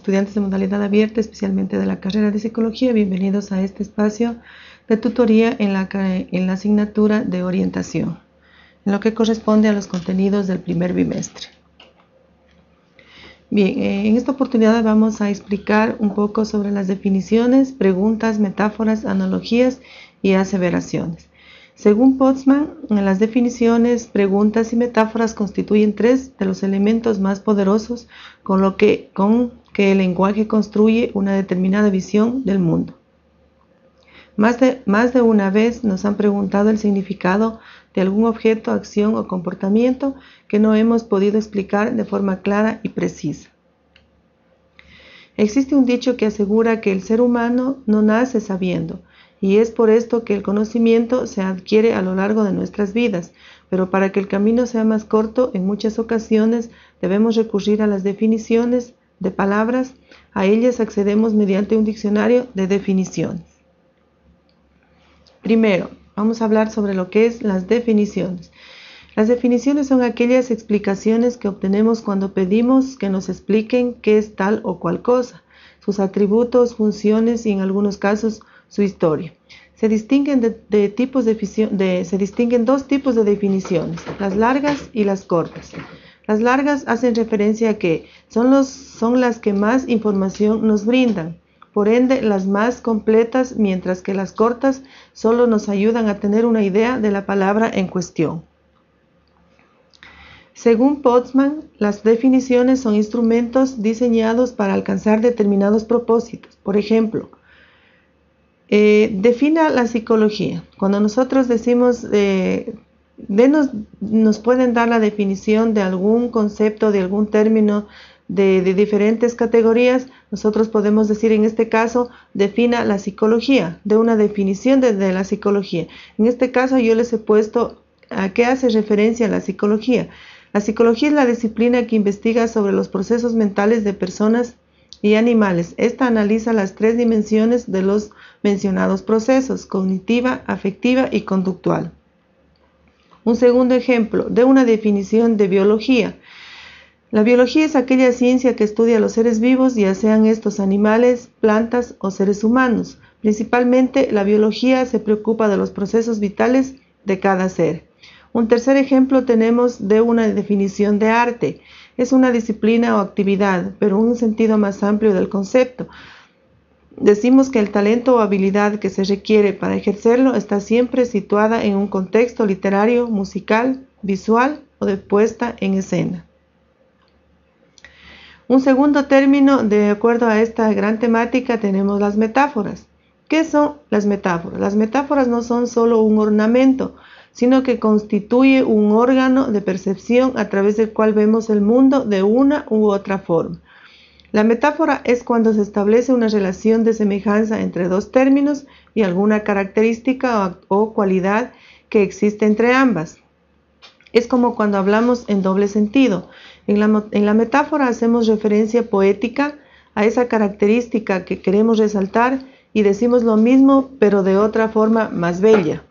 Estudiantes de modalidad abierta, especialmente de la carrera de psicología, bienvenidos a este espacio de tutoría en la, en la asignatura de orientación, en lo que corresponde a los contenidos del primer bimestre. Bien, eh, en esta oportunidad vamos a explicar un poco sobre las definiciones, preguntas, metáforas, analogías y aseveraciones. Según Potsman, las definiciones, preguntas y metáforas constituyen tres de los elementos más poderosos con, lo que, con que el lenguaje construye una determinada visión del mundo. Más de, más de una vez nos han preguntado el significado de algún objeto, acción o comportamiento que no hemos podido explicar de forma clara y precisa. Existe un dicho que asegura que el ser humano no nace sabiendo, y es por esto que el conocimiento se adquiere a lo largo de nuestras vidas, pero para que el camino sea más corto, en muchas ocasiones debemos recurrir a las definiciones de palabras, a ellas accedemos mediante un diccionario de definiciones. Primero, vamos a hablar sobre lo que es las definiciones. Las definiciones son aquellas explicaciones que obtenemos cuando pedimos que nos expliquen qué es tal o cual cosa, sus atributos, funciones y en algunos casos su historia. Se distinguen, de, tipos se distinguen dos tipos de definiciones, las largas y las cortas. Las largas hacen referencia a que son, las que más información nos brindan, por ende las más completas, mientras que las cortas solo nos ayudan a tener una idea de la palabra en cuestión. Según Potsman, las definiciones son instrumentos diseñados para alcanzar determinados propósitos. Por ejemplo, eh, defina la psicología. Cuando nosotros decimos eh, nos pueden dar la definición de algún concepto, de algún término de, diferentes categorías. Nosotros podemos decir en este caso, defina la psicología, de una definición de la psicología. En este caso yo les he puesto a qué hace referencia la psicología. La psicología es la disciplina que investiga sobre los procesos mentales de personas y animales. Esta analiza las tres dimensiones de los mencionados procesos, cognitiva, afectiva y conductual. Un segundo ejemplo de una definición de biología. La biología es aquella ciencia que estudia los seres vivos, ya sean estos animales, plantas o seres humanos. Principalmente la biología se preocupa de los procesos vitales de cada ser. Un tercer ejemplo tenemos de una definición de arte. Es una disciplina o actividad, pero un sentido más amplio del concepto, Decimos que el talento o habilidad que se requiere para ejercerlo está siempre situada en un contexto literario, musical, visual o de puesta en escena. Un segundo término de acuerdo a esta gran temática tenemos las metáforas. ¿Qué son las metáforas? Las metáforas no son solo un ornamento, sino que constituye un órgano de percepción a través del cual vemos el mundo de una u otra forma. La metáfora es cuando se establece una relación de semejanza entre dos términos y alguna característica o, cualidad que existe entre ambas. Es como cuando hablamos en doble sentido. En la, en la, metáfora hacemos referencia poética a esa característica que queremos resaltar y decimos lo mismo pero de otra forma más bella.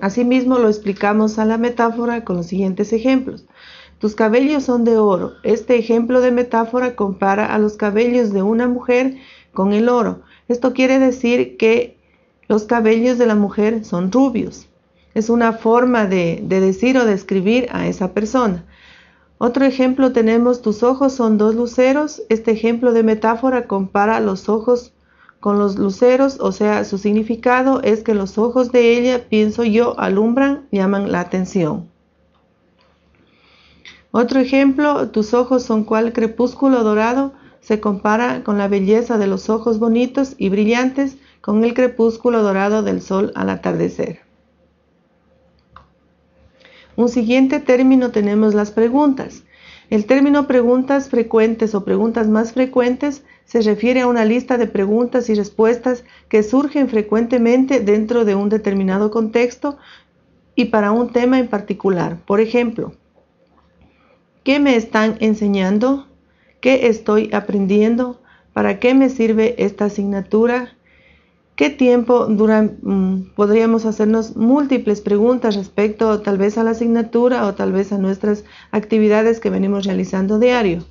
Asimismo lo explicamos a la metáfora con los siguientes ejemplos. Tus cabellos son de oro. Este ejemplo de metáfora compara a los cabellos de una mujer con el oro. Esto quiere decir que los cabellos de la mujer son rubios. Es una forma de, decir o describir a esa persona. Otro ejemplo tenemos tus ojos son dos luceros. Este ejemplo de metáfora compara los ojos con los luceros, o sea, su significado es que los ojos de ella, pienso yo, alumbran, llaman la atención. Otro ejemplo, tus ojos son cual crepúsculo dorado, se compara con la belleza de los ojos bonitos y brillantes con el crepúsculo dorado del sol al atardecer. Un siguiente término tenemos las preguntas. El término preguntas frecuentes o preguntas más frecuentes se refiere a una lista de preguntas y respuestas que surgen frecuentemente dentro de un determinado contexto y para un tema en particular. Por ejemplo, ¿Qué me están enseñando? ¿Qué estoy aprendiendo? ¿Para qué me sirve esta asignatura? ¿Qué tiempo duran? Mm, podríamos hacernos múltiples preguntas respecto tal vez a la asignatura o tal vez a nuestras actividades que venimos realizando diario.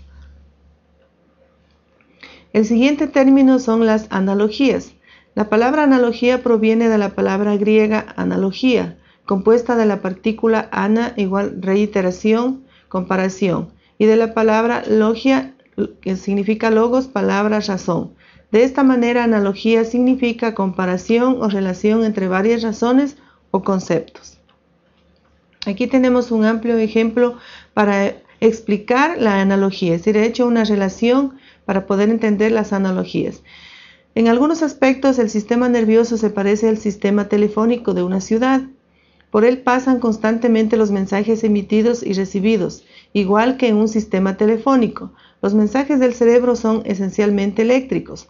El siguiente término son las analogías. La palabra analogía proviene de la palabra griega analogía, compuesta de la partícula ana igual reiteración comparación, y de la palabra logia, que significa logos, palabra, razón. De esta manera, analogía significa comparación o relación entre varias razones o conceptos. Aquí tenemos un amplio ejemplo para explicar la analogía, es decir, he hecho una relación para poder entender las analogías. En algunos aspectos, el sistema nervioso se parece al sistema telefónico de una ciudad. Por él pasan constantemente los mensajes emitidos y recibidos, igual que en un sistema telefónico. Los mensajes del cerebro son esencialmente eléctricos.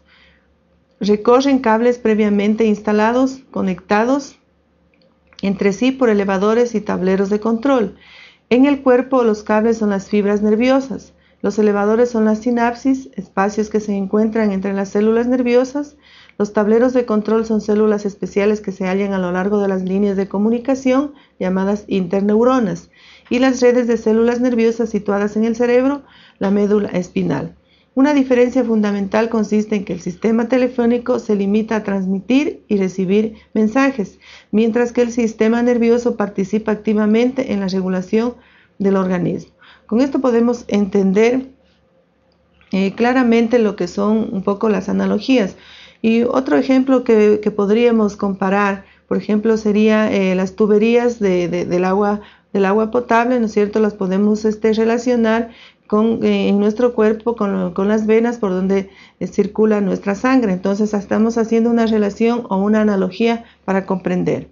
Recorren cables previamente instalados, conectados entre sí por elevadores y tableros de control. En el cuerpo los cables son las fibras nerviosas. Los elevadores son las sinapsis, espacios que se encuentran entre las células nerviosas. Los tableros de control son células especiales que se hallan a lo largo de las líneas de comunicación llamadas interneuronas y las redes de células nerviosas situadas en el cerebro, la médula espinal. Una diferencia fundamental consiste en que el sistema telefónico se limita a transmitir y recibir mensajes, mientras que el sistema nervioso participa activamente en la regulación del organismo. Con esto podemos entender eh, claramente lo que son un poco las analogías. Y otro ejemplo que, podríamos comparar, por ejemplo, sería eh, las tuberías del, agua, del agua potable, ¿no es cierto? Las podemos este, relacionar con, eh, en nuestro cuerpo con, las venas por donde eh, circula nuestra sangre. Entonces estamos haciendo una relación o una analogía para comprender.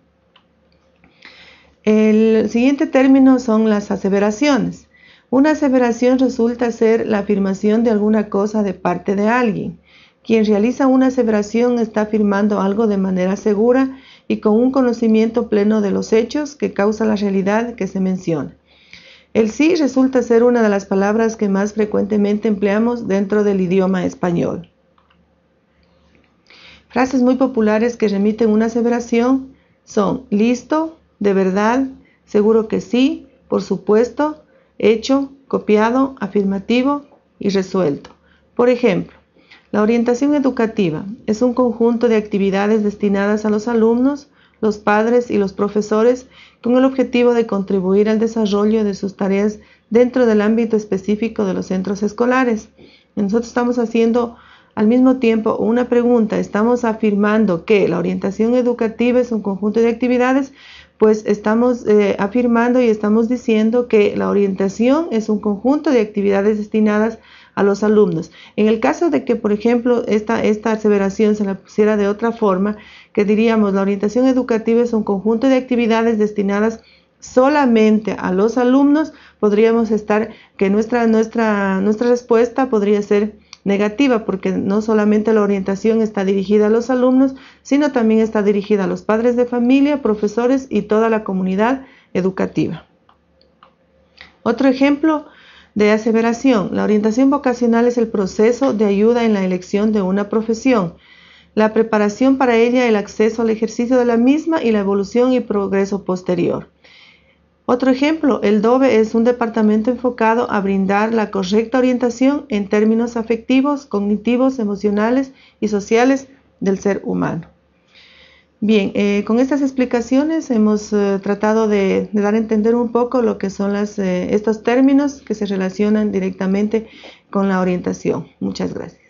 El siguiente término son las aseveraciones. Una aseveración resulta ser la afirmación de alguna cosa de parte de alguien. Quien realiza una aseveración está afirmando algo de manera segura y con un conocimiento pleno de los hechos que causa la realidad que se menciona. El sí resulta ser una de las palabras que más frecuentemente empleamos dentro del idioma español. Frases muy populares que remiten una aseveración son listo, de verdad, seguro que sí, por supuesto, hecho, copiado, afirmativo y resuelto. Por ejemplo, la orientación educativa es un conjunto de actividades destinadas a los alumnos, los padres y los profesores con el objetivo de contribuir al desarrollo de sus tareas dentro del ámbito específico de los centros escolares. Nosotros estamos haciendo al mismo tiempo una pregunta. Estamos afirmando que la orientación educativa es un conjunto de actividades, pues estamos eh, afirmando y estamos diciendo que la orientación es un conjunto de actividades destinadas a a los alumnos. En el caso de que, por ejemplo, esta, esta aseveración se la pusiera de otra forma, que diríamos, la orientación educativa es un conjunto de actividades destinadas solamente a los alumnos, podríamos estar que nuestra, nuestra, nuestra respuesta podría ser negativa, porque no solamente la orientación está dirigida a los alumnos, sino también está dirigida a los padres de familia, profesores y toda la comunidad educativa. Otro ejemplo de aseveración. La orientación vocacional es el proceso de ayuda en la elección de una profesión, la preparación para ella, el acceso al ejercicio de la misma y la evolución y progreso posterior. Otro ejemplo, el DOBE es un departamento enfocado a brindar la correcta orientación en términos afectivos, cognitivos, emocionales y sociales del ser humano. Bien, eh, con estas explicaciones hemos eh, tratado de, dar a entender un poco lo que son eh, estos términos que se relacionan directamente con la orientación. Muchas gracias.